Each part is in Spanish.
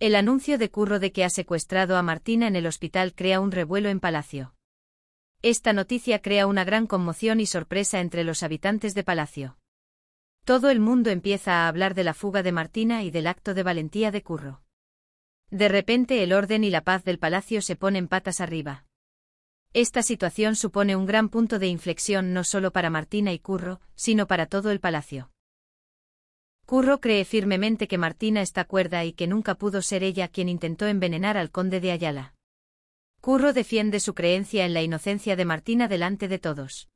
El anuncio de Curro de que ha secuestrado a Martina en el hospital crea un revuelo en Palacio. Esta noticia crea una gran conmoción y sorpresa entre los habitantes de Palacio. Todo el mundo empieza a hablar de la fuga de Martina y del acto de valentía de Curro. De repente el orden y la paz del palacio se ponen patas arriba. Esta situación supone un gran punto de inflexión no solo para Martina y Curro, sino para todo el palacio. Curro cree firmemente que Martina está cuerda y que nunca pudo ser ella quien intentó envenenar al conde de Ayala. Curro defiende su creencia en la inocencia de Martina delante de todos.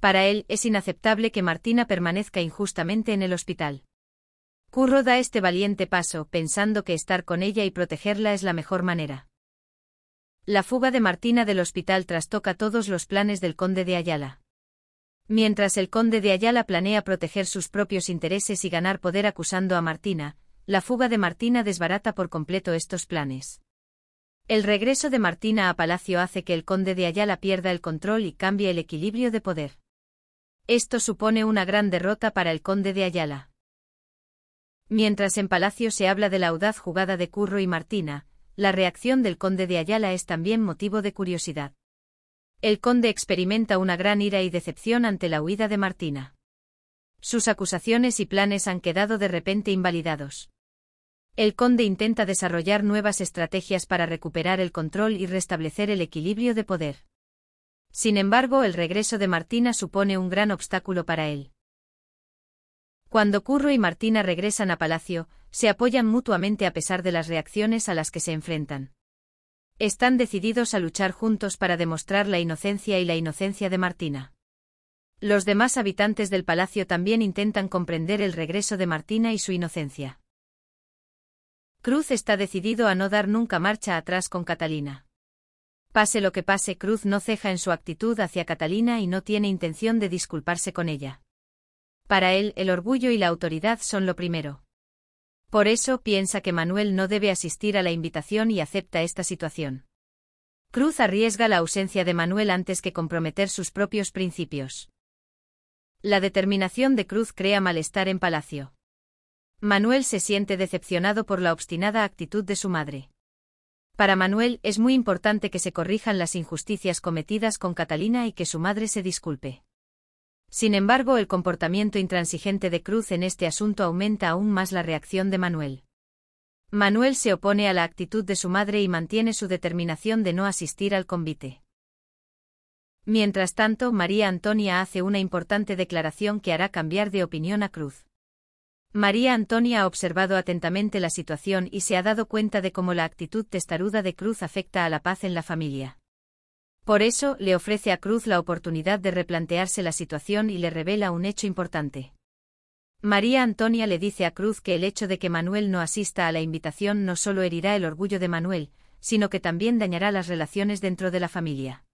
Para él es inaceptable que Martina permanezca injustamente en el hospital. Curro da este valiente paso, pensando que estar con ella y protegerla es la mejor manera. La fuga de Martina del hospital trastoca todos los planes del conde de Ayala. Mientras el conde de Ayala planea proteger sus propios intereses y ganar poder acusando a Martina, la fuga de Martina desbarata por completo estos planes. El regreso de Martina a Palacio hace que el conde de Ayala pierda el control y cambie el equilibrio de poder. Esto supone una gran derrota para el conde de Ayala. Mientras en Palacio se habla de la audaz jugada de Curro y Martina, la reacción del conde de Ayala es también motivo de curiosidad. El conde experimenta una gran ira y decepción ante la huida de Martina. Sus acusaciones y planes han quedado de repente invalidados. El conde intenta desarrollar nuevas estrategias para recuperar el control y restablecer el equilibrio de poder. Sin embargo, el regreso de Martina supone un gran obstáculo para él. Cuando Curro y Martina regresan a palacio, se apoyan mutuamente a pesar de las reacciones a las que se enfrentan. Están decididos a luchar juntos para demostrar la inocencia y la inocencia de Martina. Los demás habitantes del palacio también intentan comprender el regreso de Martina y su inocencia. Cruz está decidido a no dar nunca marcha atrás con Catalina. Pase lo que pase, Cruz no ceja en su actitud hacia Catalina y no tiene intención de disculparse con ella. Para él, el orgullo y la autoridad son lo primero. Por eso piensa que Manuel no debe asistir a la invitación y acepta esta situación. Cruz arriesga la ausencia de Manuel antes que comprometer sus propios principios. La determinación de Cruz crea malestar en Palacio. Manuel se siente decepcionado por la obstinada actitud de su madre. Para Manuel es muy importante que se corrijan las injusticias cometidas con Catalina y que su madre se disculpe. Sin embargo, el comportamiento intransigente de Cruz en este asunto aumenta aún más la reacción de Manuel. Manuel se opone a la actitud de su madre y mantiene su determinación de no asistir al convite. Mientras tanto, María Antonia hace una importante declaración que hará cambiar de opinión a Cruz. María Antonia ha observado atentamente la situación y se ha dado cuenta de cómo la actitud testaruda de Cruz afecta a la paz en la familia. Por eso, le ofrece a Cruz la oportunidad de replantearse la situación y le revela un hecho importante. María Antonia le dice a Cruz que el hecho de que Manuel no asista a la invitación no solo herirá el orgullo de Manuel, sino que también dañará las relaciones dentro de la familia.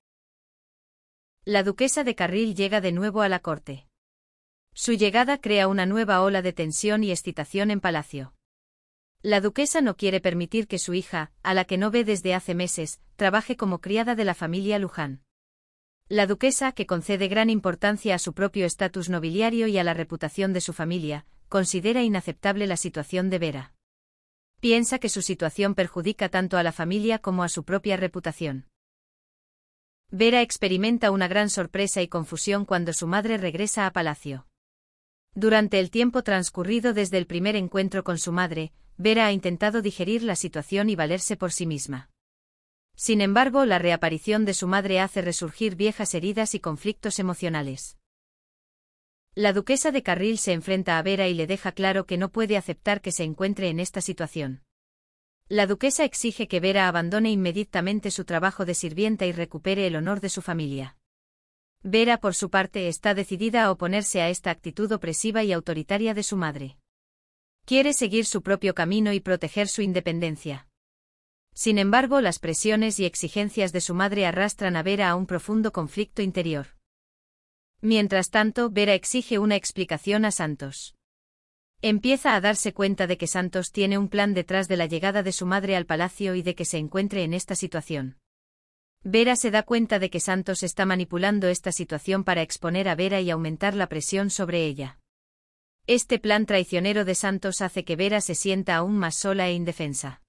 La duquesa de Carril llega de nuevo a la corte. Su llegada crea una nueva ola de tensión y excitación en palacio. La duquesa no quiere permitir que su hija, a la que no ve desde hace meses, trabaje como criada de la familia Luján. La duquesa, que concede gran importancia a su propio estatus nobiliario y a la reputación de su familia, considera inaceptable la situación de Vera. Piensa que su situación perjudica tanto a la familia como a su propia reputación. Vera experimenta una gran sorpresa y confusión cuando su madre regresa a palacio. Durante el tiempo transcurrido desde el primer encuentro con su madre, Vera ha intentado digerir la situación y valerse por sí misma. Sin embargo, la reaparición de su madre hace resurgir viejas heridas y conflictos emocionales. La duquesa de Carril se enfrenta a Vera y le deja claro que no puede aceptar que se encuentre en esta situación. La duquesa exige que Vera abandone inmediatamente su trabajo de sirvienta y recupere el honor de su familia. Vera, por su parte, está decidida a oponerse a esta actitud opresiva y autoritaria de su madre. Quiere seguir su propio camino y proteger su independencia. Sin embargo, las presiones y exigencias de su madre arrastran a Vera a un profundo conflicto interior. Mientras tanto, Vera exige una explicación a Santos. Empieza a darse cuenta de que Santos tiene un plan detrás de la llegada de su madre al palacio y de que se encuentre en esta situación. Vera se da cuenta de que Santos está manipulando esta situación para exponer a Vera y aumentar la presión sobre ella. Este plan traicionero de Santos hace que Vera se sienta aún más sola e indefensa.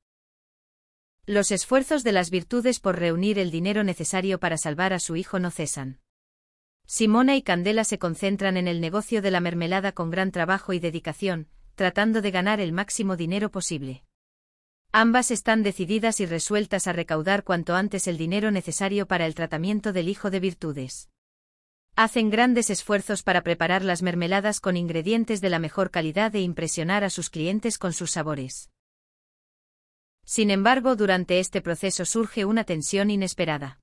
Los esfuerzos de las virtudes por reunir el dinero necesario para salvar a su hijo no cesan. Simona y Candela se concentran en el negocio de la mermelada con gran trabajo y dedicación, tratando de ganar el máximo dinero posible. Ambas están decididas y resueltas a recaudar cuanto antes el dinero necesario para el tratamiento del hijo de virtudes. Hacen grandes esfuerzos para preparar las mermeladas con ingredientes de la mejor calidad e impresionar a sus clientes con sus sabores. Sin embargo, durante este proceso surge una tensión inesperada.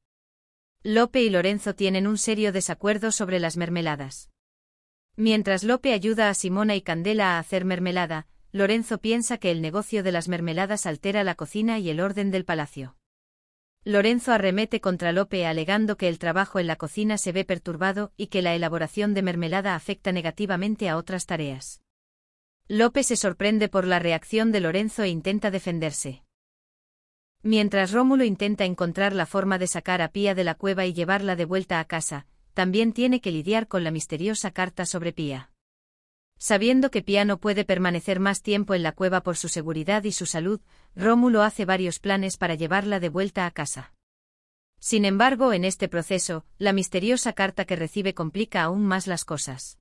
Lope y Lorenzo tienen un serio desacuerdo sobre las mermeladas. Mientras Lope ayuda a Simona y Candela a hacer mermelada, Lorenzo piensa que el negocio de las mermeladas altera la cocina y el orden del palacio. Lorenzo arremete contra Lope alegando que el trabajo en la cocina se ve perturbado y que la elaboración de mermelada afecta negativamente a otras tareas. Lope se sorprende por la reacción de Lorenzo e intenta defenderse. Mientras Rómulo intenta encontrar la forma de sacar a Pía de la cueva y llevarla de vuelta a casa, también tiene que lidiar con la misteriosa carta sobre Pía. Sabiendo que Pía no puede permanecer más tiempo en la cueva por su seguridad y su salud, Rómulo hace varios planes para llevarla de vuelta a casa. Sin embargo, en este proceso, la misteriosa carta que recibe complica aún más las cosas.